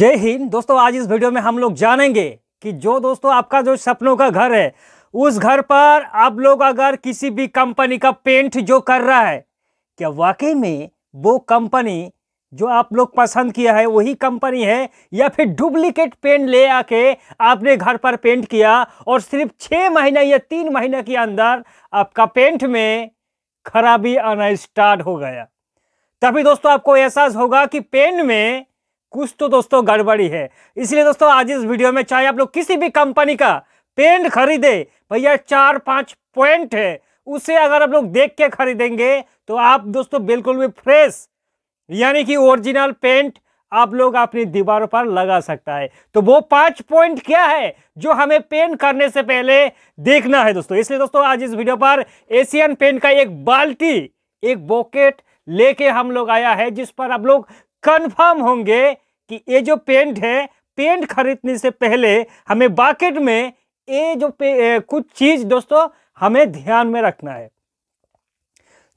जय हिंद दोस्तों आज इस वीडियो में हम लोग जानेंगे कि जो दोस्तों आपका जो सपनों का घर है उस घर पर आप लोग अगर किसी भी कंपनी का पेंट जो कर रहा है क्या वाकई में वो कंपनी जो आप लोग पसंद किया है वही कंपनी है या फिर डुप्लीकेट पेंट ले आके आपने घर पर पेंट किया और सिर्फ छः महीना या तीन महीना के अंदर आपका पेंट में खराबी आना स्टार्ट हो गया तभी दोस्तों आपको एहसास होगा कि पेंट में कुछ तो दोस्तों गड़बड़ी है इसलिए दोस्तों आज इस वीडियो में चाहे आप लोग किसी भी कंपनी का पेंट खरीदे भैया चार पाँच पॉइंट है उसे अगर आप लोग देख के खरीदेंगे तो आप दोस्तों बिल्कुल भी फ्रेश यानी कि ओरिजिनल पेंट आप लोग अपनी दीवारों पर लगा सकता है तो वो पांच पॉइंट क्या है जो हमें पेंट करने से पहले देखना है दोस्तों इसलिए दोस्तों आज इस वीडियो पर एशियन पेंट का एक बाल्टी एक बॉकेट लेके हम लोग आया है जिस पर आप लोग कंफर्म होंगे कि ये जो पेंट है पेंट खरीदने से पहले हमें बाकेट में ये जो ए, कुछ चीज़ दोस्तों हमें ध्यान में रखना है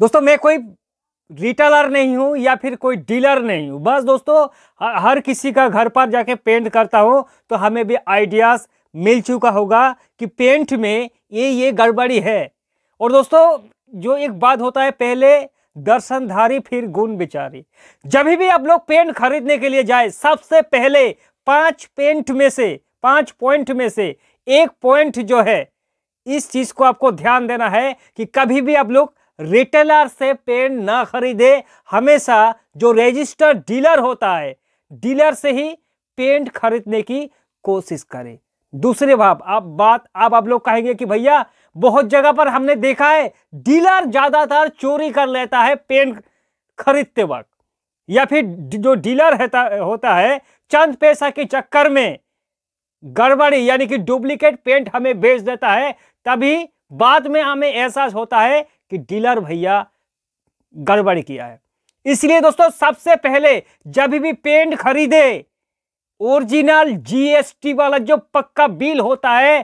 दोस्तों मैं कोई रिटेलर नहीं हूँ या फिर कोई डीलर नहीं हूँ बस दोस्तों हर किसी का घर पर जाके पेंट करता हूँ तो हमें भी आइडियाज़ मिल चुका होगा कि पेंट में ये ये गड़बड़ी है और दोस्तों जो एक बात होता है पहले दर्शनधारी फिर गुण बिचारी जब भी आप लोग पेंट खरीदने के लिए जाए सबसे पहले पांच पेंट में से पांच पॉइंट में से एक पॉइंट जो है इस चीज को आपको ध्यान देना है कि कभी भी आप लोग रिटेलर से पेंट ना खरीदे हमेशा जो रजिस्टर्ड डीलर होता है डीलर से ही पेंट खरीदने की कोशिश करें दूसरे भाव आप बात आप आप लोग कहेंगे कि भैया बहुत जगह पर हमने देखा है डीलर ज़्यादातर चोरी कर लेता है पेन खरीदते वक्त या फिर जो डीलर होता है चंद पैसा के चक्कर में गड़बड़ी यानी कि डुप्लीकेट पेंट हमें बेच देता है तभी बाद में हमें एहसास होता है कि डीलर भैया गड़बड़ी किया है इसलिए दोस्तों सबसे पहले जब भी पेंट खरीदे ओरिजिनल जीएसटी वाला जो पक्का बिल होता है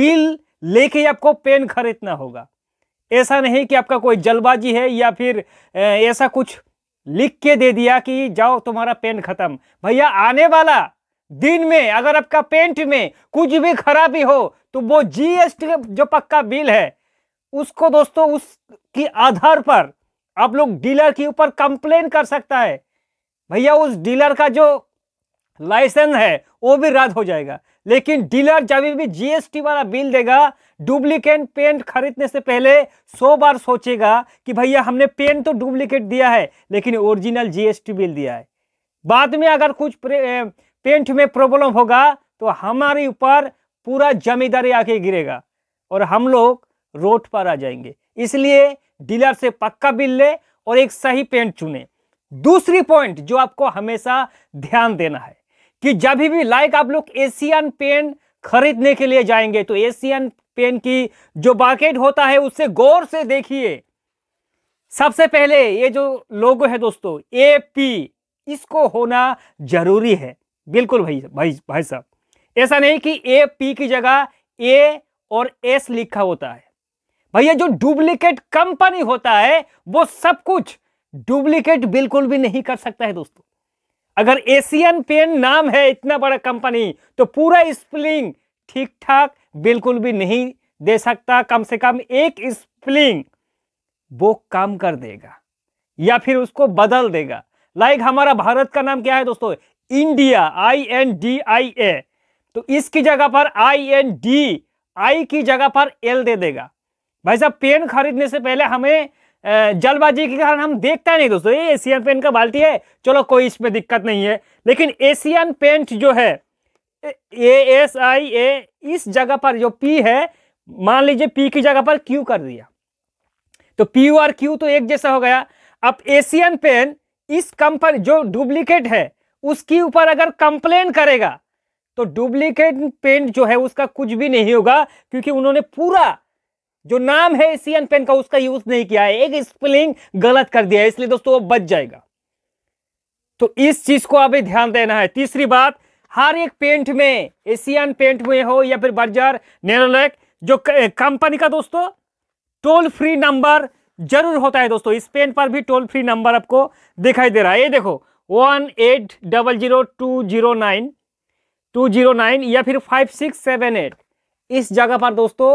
बिल लेके आपको पेन खरीदना होगा ऐसा नहीं कि आपका कोई जल्दबाजी है या फिर ऐसा कुछ लिख के दे दिया कि जाओ तुम्हारा पेन खत्म भैया आने वाला दिन में अगर आपका पेंट में कुछ भी खराबी हो तो वो जीएसटी जो पक्का बिल है उसको दोस्तों उसके आधार पर आप लोग डीलर के ऊपर कंप्लेन कर सकता है भैया उस डीलर का जो लाइसेंस है वो भी रद्द हो जाएगा लेकिन डीलर जब भी जीएसटी वाला बिल देगा डुप्लीकेट पेंट खरीदने से पहले सौ बार सोचेगा कि भैया हमने पेंट तो डुप्लीकेट दिया है लेकिन ओरिजिनल जीएसटी बिल दिया है बाद में अगर कुछ पेंट में प्रॉब्लम होगा तो हमारे ऊपर पूरा जमींदारी आके गिरेगा और हम लोग रोड पर आ जाएंगे इसलिए डीलर से पक्का बिल ले और एक सही पेंट चुने दूसरी पॉइंट जो आपको हमेशा ध्यान देना है कि जब भी लाइक आप लोग एशियन पेन खरीदने के लिए जाएंगे तो एशियन पेन की जो बाकेट होता है उससे गौर से देखिए सबसे पहले ये जो लोगो है दोस्तों ए पी इसको होना जरूरी है बिल्कुल भाई भाई भाई साहब ऐसा नहीं कि ए पी की जगह ए और एस लिखा होता है भैया जो डुप्लीकेट कंपनी होता है वो सब कुछ डुप्लीकेट बिल्कुल भी नहीं कर सकता है दोस्तों अगर एशियन पेन नाम है इतना बड़ा कंपनी तो पूरा स्प्लिंग ठीक ठाक बिल्कुल भी नहीं दे सकता कम से कम एक स्प्लिंग वो काम कर देगा या फिर उसको बदल देगा लाइक हमारा भारत का नाम क्या है दोस्तों India I N D I A तो इसकी जगह पर आई एन डी आई की जगह पर एल दे देगा भाई साहब पेन खरीदने से पहले हमें जलबाजी के कारण हम देखते हैं नहीं दोस्तों ये एशियन पेंट का बाल्टी है चलो कोई इसमें दिक्कत नहीं है लेकिन एशियन पेंट जो है ए एस आई ए इस जगह पर जो पी है मान लीजिए पी की जगह पर क्यू कर दिया तो पी और क्यू तो एक जैसा हो गया अब एशियन पेन इस कंपनी जो डुप्लीकेट है उसके ऊपर अगर कंप्लेन करेगा तो डुप्लीकेट पेंट जो है उसका कुछ भी नहीं होगा क्योंकि उन्होंने पूरा जो नाम है एशियन पेन का उसका यूज नहीं किया है एक स्पेलिंग गलत कर दिया है इसलिए दोस्तों वो बच जाएगा तो इस चीज को अभी ध्यान देना है तीसरी बात हर एक पेंट में एशियन पेंट में हो या फिर बर्जर नेरोलैक जो कंपनी का दोस्तों टोल फ्री नंबर जरूर होता है दोस्तों इस पेंट पर भी टोल फ्री नंबर आपको दिखाई दे रहा है ये देखो one eight double zero two zero nine two zero nine या फिर फाइव सिक्स सेवन एट इस जगह पर दोस्तों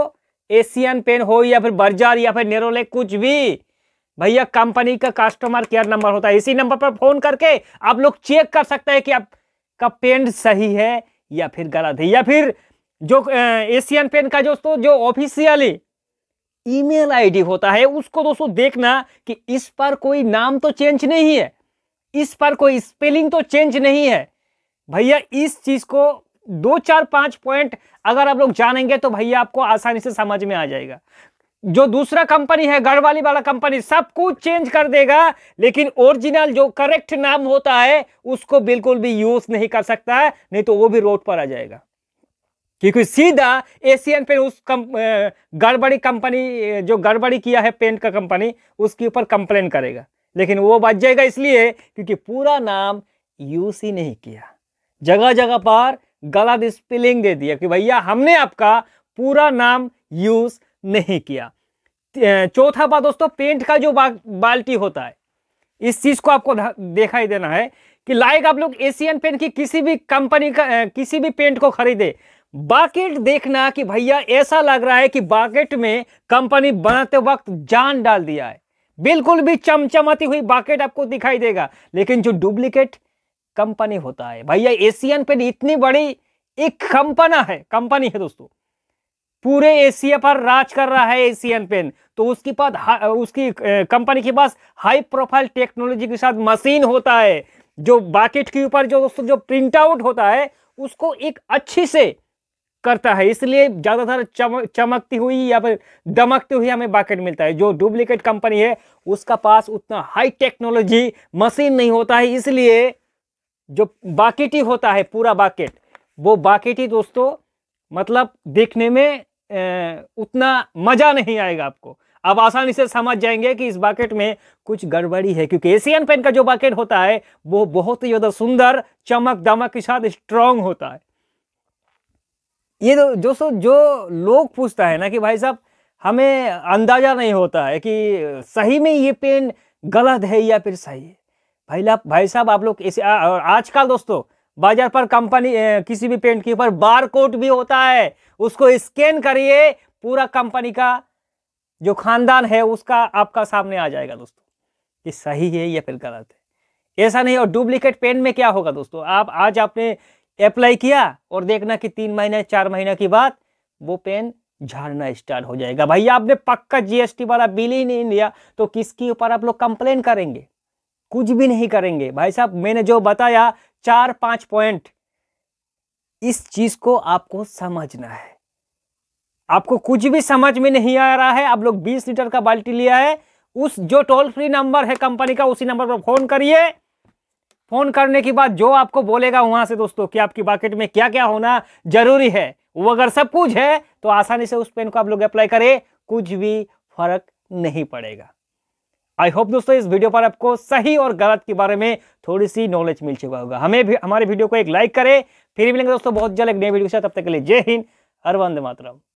एशियन पेन हो या फिर बर्जर या फिर नेरोले कुछ भी भैया कंपनी का कस्टमर केयर नंबर होता है इसी नंबर पर फोन करके आप लोग चेक कर सकते हैं कि आपका पेन सही है या फिर गलत है या फिर जो एशियन पेन का दोस्तों जो ऑफिशियली ईमेल आईडी होता है उसको दोस्तों देखना कि इस पर कोई नाम तो चेंज नहीं है इस पर कोई स्पेलिंग तो चेंज नहीं है भैया इस चीज को दो चार पांच पॉइंट अगर आप लोग जानेंगे तो भैया आपको आसानी से समझ में आ जाएगा जो दूसरा कंपनी है गढ़वाली वाला कंपनी सब कुछ चेंज कर देगा लेकिन ओरिजिनल जो करेक्ट नाम होता है उसको बिल्कुल भी यूज नहीं कर सकता है नहीं तो वो भी रोड पर आ जाएगा क्योंकि सीधा एशियन पेंट उस कम, गड़बड़ी कंपनी जो गड़बड़ी किया है पेंट का कंपनी उसके ऊपर कंप्लेन करेगा लेकिन वो बच जाएगा इसलिए क्योंकि पूरा नाम यूज ही नहीं किया जगह जगह पर गलत स्पेलिंग दे दिया कि भैया हमने आपका पूरा नाम यूज नहीं किया चौथा बात दोस्तों पेंट का जो बाल्टी होता है इस चीज को आपको दिखाई देना है कि लाइक आप लोग एशियन पेंट की किसी भी कंपनी का किसी भी पेंट को खरीदे बाकेट देखना कि भैया ऐसा लग रहा है कि बाकेट में कंपनी बनाते वक्त जान डाल दिया है बिल्कुल भी चमचमाती हुई बाकेट आपको दिखाई देगा लेकिन जो डुप्लीकेट कंपनी होता है भैया एशियन पेंट इतनी बड़ी एक कंपना है कंपनी है दोस्तों पूरे एशिया पर राज कर रहा है एशियन पेन तो उसके पास उसकी कंपनी के पास हाई प्रोफाइल टेक्नोलॉजी के साथ मशीन होता है जो बाकेट के ऊपर जो दोस्तों जो प्रिंट आउट होता है उसको एक अच्छी से करता है इसलिए ज़्यादातर चम, चमकती हुई या फिर दमकती हुई हमें बाकेट मिलता है जो डुप्लीकेट कंपनी है उसका पास उतना हाई टेक्नोलॉजी मशीन नहीं होता है इसलिए जो बाकेट ही होता है पूरा बाकेट वो बाकेट ही दोस्तों मतलब देखने में ए, उतना मज़ा नहीं आएगा आपको आप आसानी से समझ जाएंगे कि इस बाकेट में कुछ गड़बड़ी है क्योंकि एशियन पेन का जो बाकेट होता है वो बहुत ही ज़्यादा सुंदर चमक दमक के साथ स्ट्रांग होता है ये जो दोस्तों जो लोग पूछता है ना कि भाई साहब हमें अंदाज़ा नहीं होता है कि सही में ये पेन गलत है या फिर सही है भाई भाई साहब आप लोग ऐसे आजकल दोस्तों बाजार पर कंपनी किसी भी पेंट के ऊपर बार कोड भी होता है उसको स्कैन करिए पूरा कंपनी का जो खानदान है उसका आपका सामने आ जाएगा दोस्तों कि सही है या फिर गलत है ऐसा नहीं और डुप्लीकेट पेन में क्या होगा दोस्तों आप आज आपने अप्लाई किया और देखना कि तीन महीने चार महीने की बाद वो पेन झाड़ना स्टार्ट हो जाएगा भाई आपने पक्का जीएसटी वाला बिल ही नहीं लिया तो किसके ऊपर आप लोग कंप्लेन करेंगे कुछ भी नहीं करेंगे भाई साहब मैंने जो बताया चार पांच पॉइंट इस चीज को आपको समझना है आपको कुछ भी समझ में नहीं आ रहा है आप लोग 20 लीटर का बाल्टी लिया है उस जो टोल फ्री नंबर है कंपनी का उसी नंबर पर फोन करिए फोन करने के बाद जो आपको बोलेगा वहां से दोस्तों कि आपकी बाकेट में क्या क्या होना जरूरी है वो अगर सब कुछ है तो आसानी से उस पेन को आप लोग अप्लाई करें कुछ भी फर्क नहीं पड़ेगा आई होप दोस्तों इस वीडियो पर आपको सही और गलत के बारे में थोड़ी सी नॉलेज मिल चुका होगा हमें भी हमारे वीडियो को एक लाइक करें फिर मिलेंगे दोस्तों बहुत जल्द एक नए वीडियो के साथ तब तक के लिए जय हिंद हर वंदे मातरम